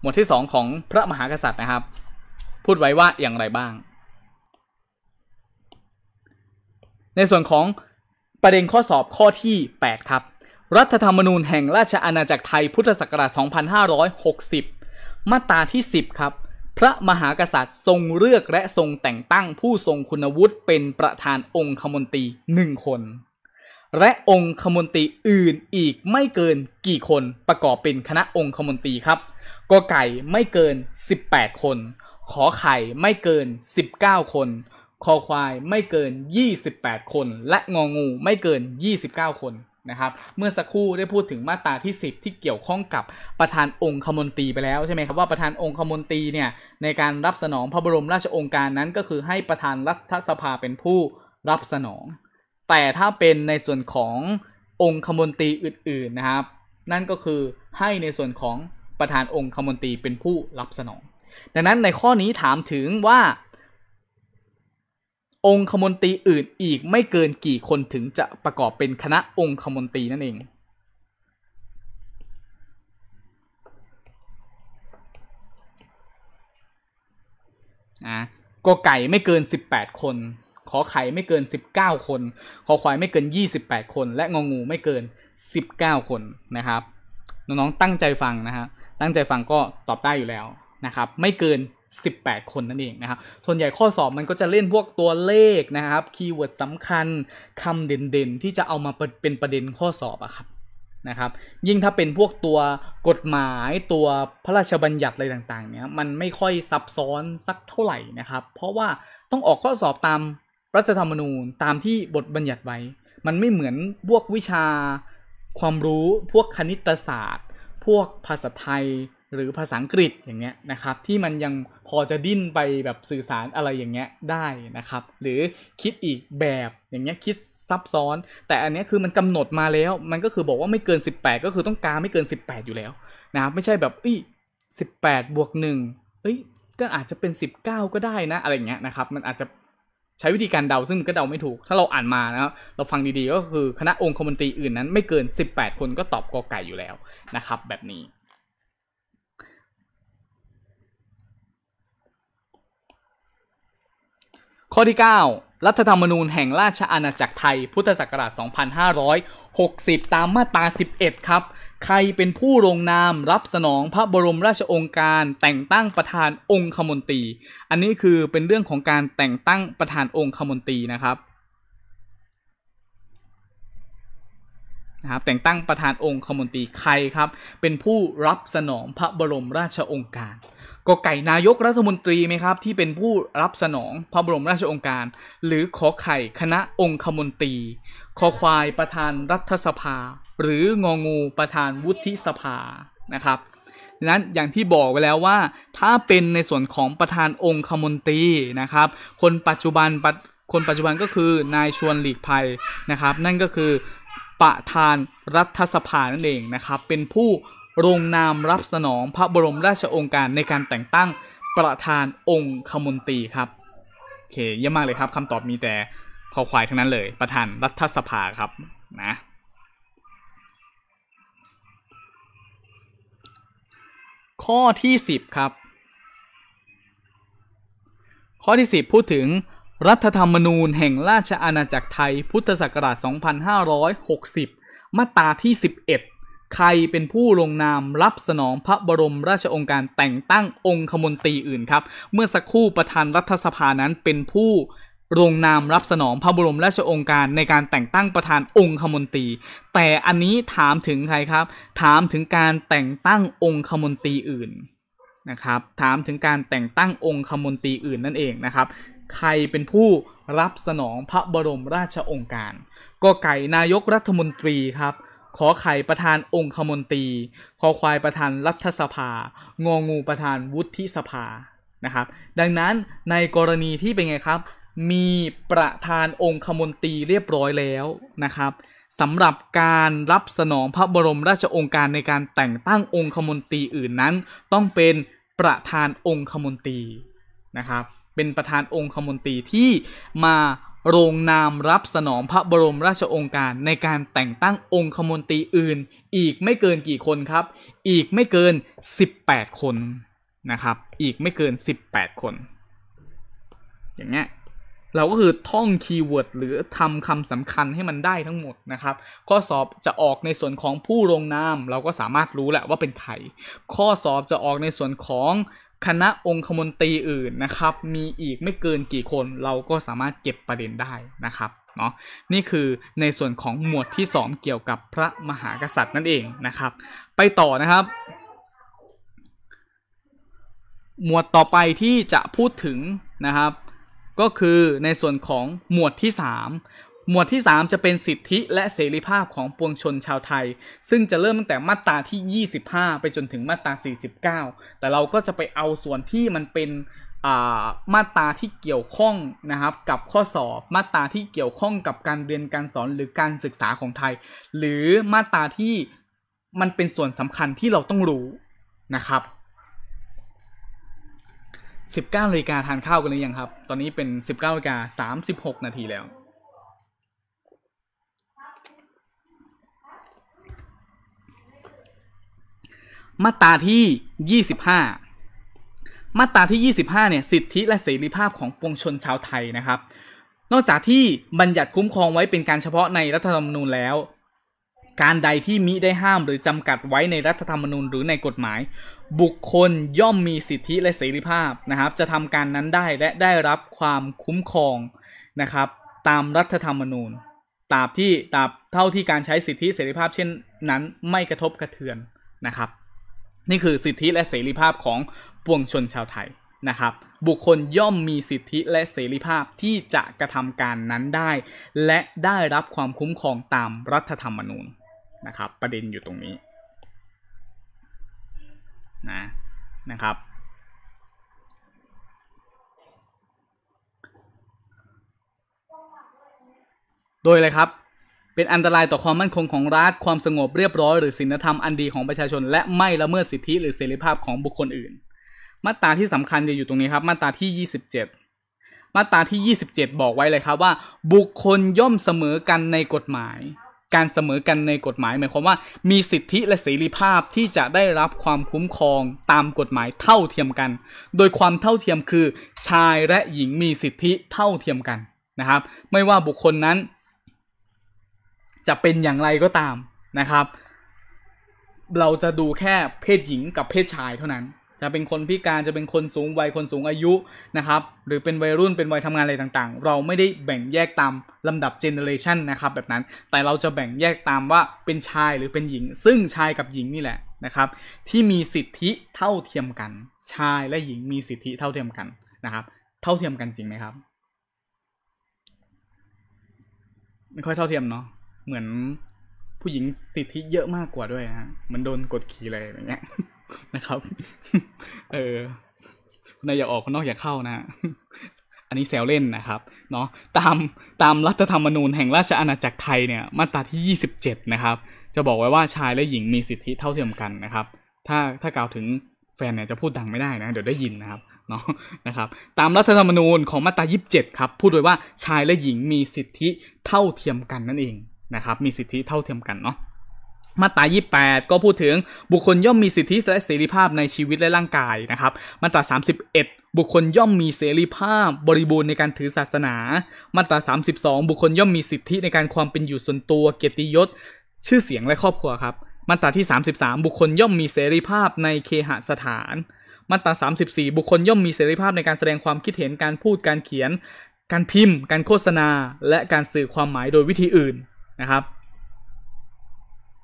หมวดที่สองของพระมหากษัตริย์นะครับ พูดไว้ว่าอย่างไรบ้าง ในส่วนของประเด็นข้อสอบข้อที่ 8 ครับ รัฐธรรมนูญแห่งราชอาณาจักรไทยพุทธศักราช2560 มาตราที่ 10 ครับ พระมหากษัตริย์ทรงเลือกและทรงแต่งตั้งผู้ทรงคุณวุฒิเป็นประธานองคมนตรีหนึ่งคน และองคมนตรีอื่นอีกไม่เกินกี่คนประกอบเป็นคณะองคมนตรีครับกไก่ไม่เกิน 18 คน ขอไข่ไม่เกิน 19 คน คอควายไม่เกิน 28 คน และงองู ไม่เกิน 29 คนนะครับ เมื่อสักครู่ได้พูดถึงมาตราที่ 10 ที่เกี่ยวข้องกับประธานองคมนตรีไปแล้วใช่ไหมครับว่าประธานองคมนตรีเนี่ยในการรับสนองพระบรมราชองค์การนั้นก็คือให้ประธานรัฐสภาเป็นผู้รับสนอง แต่ถ้าเป็นในส่วนขององคมนตรีอื่น ๆนะครับ นั่นก็คือให้ในส่วนของประธานองค์คมนตรีเป็นผู้รับสนอง ดังนั้นในข้อนี้ถามถึงว่า องค์คมนตรีอื่นอีกไม่เกินกี่ คนถึงจะประกอบเป็นคณะองค์คมนตรีนั่นเองนะกไก่ไม่เกิน 18 คน ขอไข่ไม่เกิน 19 คนขอควายไม่เกิน 28 คน และงองูไม่เกิน 19 คนนะครับน้องๆตั้งใจฟังนะครับตั้งใจฟังก็ตอบได้อยู่แล้วนะครับ ไม่เกิน 18 คนนั่นเองนะครับ ส่วนใหญ่ข้อสอบมันก็จะเล่นพวกตัวเลขนะครับคีย์เวิร์ดสำคัญคำเด่นๆ ที่จะเอามาเป็นประเด็นข้อสอบอะครับนะครับ ยิ่งถ้าเป็นพวกตัวกฎหมายตัวพระราชบัญญัติอะไรต่าง ๆ เนี่ยมันไม่ค่อยซับ ซ้อนสักเท่าไหร่นะครับ เพราะว่าต้องออกข้อสอบตามรัฐธรรมนูญตามที่บทบัญญัติไว้ มันไม่เหมือนพวกวิชาความรู้พวกคณิตศาสตร์พวกภาษาไทยหรือภาษาอังกฤษอย่างเงี้ยนะครับ ที่มันยังพอจะดิ้นไปแบบสื่อสารอะไรอย่างเงี้ยได้นะครับ หรือคิดอีกแบบอย่างเงี้ยคิดซับซ้อน แต่อันเนี้ยคือมันกำหนดมาแล้ว มันก็คือบอกว่าไม่เกิน 18 ก็คือต้องการไม่เกิน 18 อยู่แล้วนะครับ ไม่ใช่แบบอีสิบแปดบวกหนึ่งเอ้ยก็อาจจะเป็น 19 ก็ได้นะอะไรเงี้ยนะครับ มันอาจจะใช้วิธีการเดาซึ่งก็เดาไม่ถูก ถ้าเราอ่านมานะครเราฟังดีๆก็คือคณะองค์มนตรีอื่นนั้นไม่เกิน 18 คนก็ตอบกอไก่อยู่แล้วนะครับแบบนี้ ข้อที่ 9 รัฐธรรมนูญแห่งราชอาณาจักรไทย พุทธศักราช2560 ตามมาตรา11 ครับใครเป็นผู้ลงนามรับสนองพระบรมราชองค์การแต่งตั้งประธานองคมนตรี อันนี้คือเป็นเรื่องของการแต่งตั้งประธานองคมนตรีนะครับนะครับ แต่งตั้งประธานองคมนตรีใครครับ เป็นผู้รับสนองพระบรมราชองค์การ กไก่นายกรัฐมนตรีไหมครับที่เป็นผู้รับสนองพระบรมราชองค์การ หรือขอไข่คณะองคมนตรีคอควายประธานรัฐสภา หรืององู ประธานวุฒิสภานะครับดังนั้นอย่างที่บอกไว้แล้วว่า ถ้าเป็นในส่วนของประธานองคมนตรีนะครับ คนปัจจุบันคนปัจจุบันก็คือนายชวนหลีกภัยนะครับ นั่นก็คือประธานรัฐสภานั่นเองนะครับ เป็นผู้ลงนามรับสนองพระบรมราชองการในการแต่งตั้งประธานองคมนตรีครับโอเคเยอะมมากเลยครับคำตอบมีแต่คอควาย ทั้ง นั้น เลย ประธานรัฐสภาครับ นะ ข้อที่สิบครับ ข้อที่สิบพูดถึง รัฐธรรมนูญแห่งราชอาณาจักรไทย พุทธศักราช 2560 มาตราที่ 11 ใครเป็นผู้ลงนามรับสนองพระบรมราชองค์การแต่งตั้งองคมนตรีอื่น ครับ เมื่อสักครู่ประธานรัฐสภานั้นเป็นผู้ลงนามรับสนองพระบรมราชองค์การในการแต่งตั้งประธานองคมนตรี แต่อันนี้ถามถึงใครครับ ถามถึงการแต่งตั้งองคมนตรีอื่นนะครับ ถามถึงการแต่งตั้งองคมนตรีอื่น นั่นเองนะครับ ใครเป็นผู้รับสนองพระบรมราชองค์การก็ไก่นายกรัฐมนตรีครับขอไข่ประธานองคมนตรีขอควายประธานรัฐสภางองูประธานวุฒิสภานะครับ ดังนั้นในกรณีที่เป็นไงครับมีประธานองคมนตรีเรียบร้อยแล้วนะครับสำหรับการรับสนองพระบรมราชองค์การในการแต่งตั้งองคมนตรีอื่นนั้นต้องเป็นประธานองคมนตรีนะ ครับ เป็นประธานองคมนตรีที่มาลงนามรับสนองพระบรมราชองค์การในการแต่งตั้งองคมนตรีอื่น อีกไม่เกินกี่คนครับ อีกไม่เกิน 18 คนนะครับอีกไม่เกิน 18 คน อย่างเงี้ยเราก็คือท่องคีย์เวิร์ดหรือทำคำสำคัญให้มันได้ทั้งหมดนะครับ ข้อสอบจะออกในส่วนของผู้ลงนาม เราก็สามารถรู้แหละว่าเป็นใคร ข้อสอบจะออกในส่วนของคณะองคมนตรีอื่นนะครับ มีอีกไม่เกินกี่คนเราก็สามารถเก็บประเด็นได้นะครับเนาะนี่คือในส่วนของหมวดที่ 2 เกี่ยวกับพระมหากษัตริย์นั่นเองนะครับ ไปต่อนะครับ หมวดต่อไปที่จะพูดถึงนะครับก็คือในส่วนของหมวดที่ 3 หมวดที่ 3 จะเป็นสิทธิและเสรีภาพของปวงชนชาวไทย ซึ่งจะเริ่มตั้งแต่มาตราที่ 25 ไปจนถึงมาตรา 49 แต่เราก็จะไปเอาส่วนที่มันเป็นมาตราที่เกี่ยวข้องนะครับกับข้อสอบ มาตราที่เกี่ยวข้องกับการเรียนการสอนหรือการศึกษาของไทย หรือมาตราที่มันเป็นส่วนสำคัญที่เราต้องรู้นะครับสิบเก้านาฬิกาทานข้าวกันหรือยังครับ ตอนนี้เป็นสิบเก้านาฬิกาสามสิบหกนาทีแล้ว มาตราที่ยี่สิบห้า มาตราที่ 25 เนี่ย สิทธิและเสรีภาพของปวงชนชาวไทยนะครับ นอกจากที่บัญญัติคุ้มครองไว้เป็นการเฉพาะในรัฐธรรมนูญแล้ว การใดที่มิได้ห้ามหรือจำกัดไว้ในรัฐธรรมนูญหรือในกฎหมายบุคคลย่อมมีสิทธิและเสรีภาพนะครับ จะทำการนั้นได้และได้รับความคุ้มครองนะครับตามรัฐธรรมนูญตราบที่ตราบเท่าที่การใช้สิทธิเสรีภาพเช่นนั้นไม่กระทบกระเทือนนะครับนี่คือสิทธิและเสรีภาพของปวงชนชาวไทยนะครับ บุคคลย่อมมีสิทธิและเสรีภาพที่จะกระทำการนั้นได้ และได้รับความคุ้มครองตามรัฐธรรมนูญนะครับประเด็นอยู่ตรงนี้นะนะครับ โดยอะไรครับ เป็นอันตรายต่อความมั่นคงของรัฐ ความสงบเรียบร้อยหรือศีลธรรมอันดีของประชาชน และไม่ละเมิดสิทธิหรือเสรีภาพของบุคคลอื่น มาตราที่สำคัญจะอยู่ตรงนี้ครับ มาตราที่ 27 มาตราที่ 27 บอกไว้เลยครับว่าบุคคลย่อมเสมอกันในกฎหมายการเสมอกันในกฎหมายหมายความว่ามีสิทธิและเสรีภาพที่จะได้รับความคุ้มครองตามกฎหมายเท่าเทียมกัน โดยความเท่าเทียมคือชายและหญิงมีสิทธิเท่าเทียมกันนะครับ ไม่ว่าบุคคลนั้นจะเป็นอย่างไรก็ตามนะครับ เราจะดูแค่เพศหญิงกับเพศชายเท่านั้นจะเป็นคนพิการจะเป็นคนสูงวัยคนสูงอายุนะครับ หรือเป็นวัยรุ่นเป็นวัยทำงานอะไรต่างๆ เราไม่ได้แบ่งแยกตามลำดับเจเนอเรชันนะครับแบบนั้นแต่เราจะแบ่งแยกตามว่าเป็นชายหรือเป็นหญิง ซึ่งชายกับหญิงนี่แหละนะครับ ที่มีสิทธิเท่าเทียมกัน ชายและหญิงมีสิทธิเท่าเทียมกันนะครับ เท่าเทียมกันจริงไหมครับไม่ค่อยเท่าเทียมเนาะเหมือนผู้หญิงสิทธิเยอะมากกว่าด้วยฮะมันโดนกดขี่เลยอย่างเงี้ยนะครับ เออนายอยากออกคนนอกอยากเข้านะ อันนี้แซวเล่นนะครับ เนาะตามตามรัฐธรรมนูญแห่งราชอาณาจักรไทยเนี่ย มาตราที่ 27 นะครับ จะบอกไว้ว่าชายและหญิงมีสิทธิเท่าเทียมกันนะครับ ถ้าถ้ากล่าวถึงแฟนเนี่ย จะพูดดังไม่ได้นะ เดี๋ยวได้ยินนะครับ เนาะนะครับ ตามรัฐธรรมนูญของมาตรา 27 ครับ พูดไว้ว่าชายและหญิงมีสิทธิเท่าเทียมกันนั่นเองนะครับ มีสิทธิเท่าเทียมกันเนาะมาตรา28 ก็พูดถึงบุคคลย่อมมีสิทธิ และเสรีภาพในชีวิตและร่างกายนะครับ มาตรา 31 บุคคลย่อมมีเสรีภาพบริบูรณ์ในการถือศาสนา มาตรา 32 บุคคลย่อมมีสิทธิในการความเป็นอยู่ส่วนตัวเกียรติยศ ชื่อเสียงและครอบครัวครับ มาตราที่ 33 บุคคลย่อมมีเสรีภาพในเคหสถานมาตรา34บุคคลย่อมมีเสรีภาพในการแสดงความคิดเห็นการพูดการเขียน การพิมพ์ การโฆษณา และการสื่อความหมายโดยวิธีอื่นนะครับ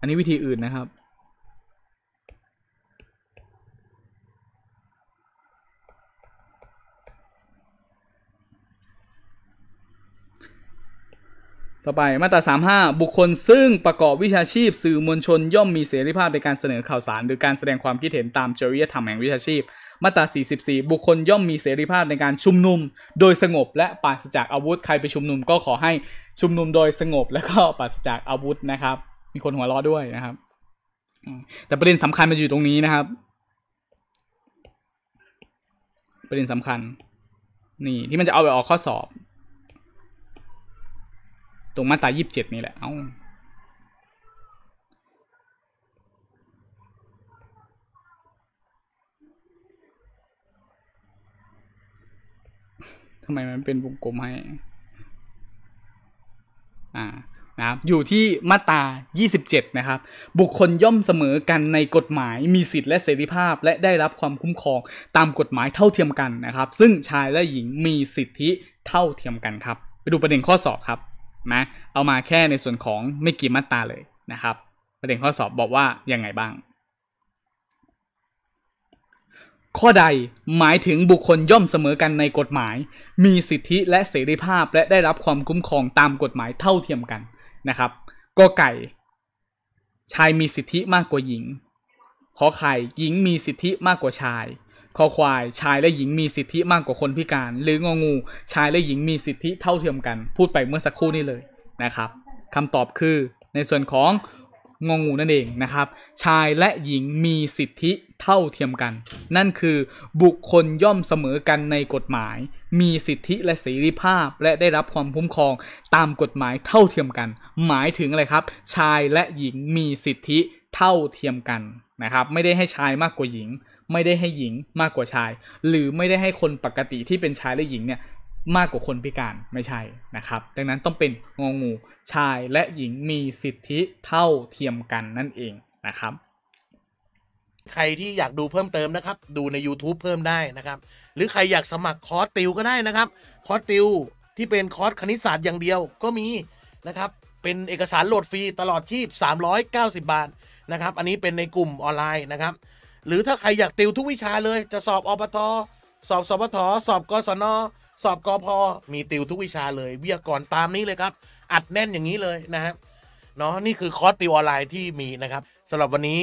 อันนี้วิธีอื่นนะครับ ต่อไปมาตรา35 บุคคลซึ่งประกอบวิชาชีพ สื่อมวลชนย่อมมีเสรีภาพในการเสนอข่าวสาร หรือการแสดงความ คิดเห็นตามจริยธรรมแห่งวิชาชีพ มาตรา44 บุคคลย่อมมีเสรีภาพในการชุมนุม โดยสงบ และปราศจากอาวุธใครไปชุมนุมก็ขอให้ชุมนุมโดยสงบและก็ปราศจากอาวุธนะครับมีคนหัวเราะด้วยนะครับ แต่ประเด็นสำคัญมันอยู่ตรงนี้นะครับ ประเด็นสำคัญ นี่ ที่มันจะเอาไปออกข้อสอบ ตรงมาตรายี่สิบเจ็ดนี่แหละ เอา้าทำไมมันเป็นวงกลมให้นะครับอยู่ที่มาตรา 27 นะครับ บุคคลย่อมเสมอกันในกฎหมาย มีสิทธิและเสรีภาพ และได้รับความคุ้มครองตามกฎหมายเท่าเทียมกันนะครับ ซึ่งชายและหญิงมีสิทธิเท่าเทียมกันครับ ไปดูประเด็นข้อสอบครับ นะ เอามาแค่ในส่วนของไม่กี่มาตราเลยนะครับ ประเด็นข้อสอบบอกว่ายังไงบ้าง ข้อใดหมายถึงบุคคลย่อมเสมอกันในกฎหมาย มีสิทธิและเสรีภาพ และได้รับความคุ้มครองตามกฎหมายเท่าเทียมกันนะครับกไก่ ชายมีสิทธิมากกว่าหญิง ขอไข่หญิงมีสิทธิมากกว่าชาย ขอควายชายและหญิงมีสิทธิมากกว่าคนพิการ หรืององูชายและหญิงมีสิทธิเท่าเทียมกัน พูดไปเมื่อสักครู่นี้เลยนะครับคำตอบคือในส่วนของงงูนั่นเองนะครับชายและหญิงมีสิทธิเท่าเทียมกัน นั่นคือบุคคลย่อมเสมอกันในกฎหมายมีสิทธิและเสรีภาพและได้รับความคุ้มครองตามกฎหมายเท่าเทียมกัน หมายถึงอะไรครับ ชายและหญิงมีสิทธิเท่าเทียมกันนะครับ ไม่ได้ให้ชายมากกว่าหญิง ไม่ได้ให้หญิงมากกว่าชาย หรือไม่ได้ให้คนปกติที่เป็นชายและหญิงเนี่ยมากกว่าคนพิการไม่ใช่นะครับ ดังนั้นต้องเป็นงองูชายและหญิงมีสิทธิเท่าเทียมกันนั่นเองนะครับใครที่อยากดูเพิ่มเติมนะครับดูใน YouTube เพิ่มได้นะครับ หรือใครอยากสมัครคอร์สติวก็ได้นะครับคอร์สติว ที่เป็นคอร์สคณิตศาสตร์อย่างเดียวก็มีนะครับเป็นเอกสารโหลดฟรีตลอดชีพ390 บาทนะครับอันนี้เป็นในกลุ่มออนไลน์นะครับ หรือถ้าใครอยากติวทุกวิชาเลย จะสอบอบอสอบสอบทสอบกศนสอบกพมีติวทุกวิชาเลย วิทยากรตามนี้เลยครับ อัดแน่นอย่างนี้เลยนะครับเนาะนี่คือคอร์สติวออนไลน์ที่มีนะครับสำหรับวันนี้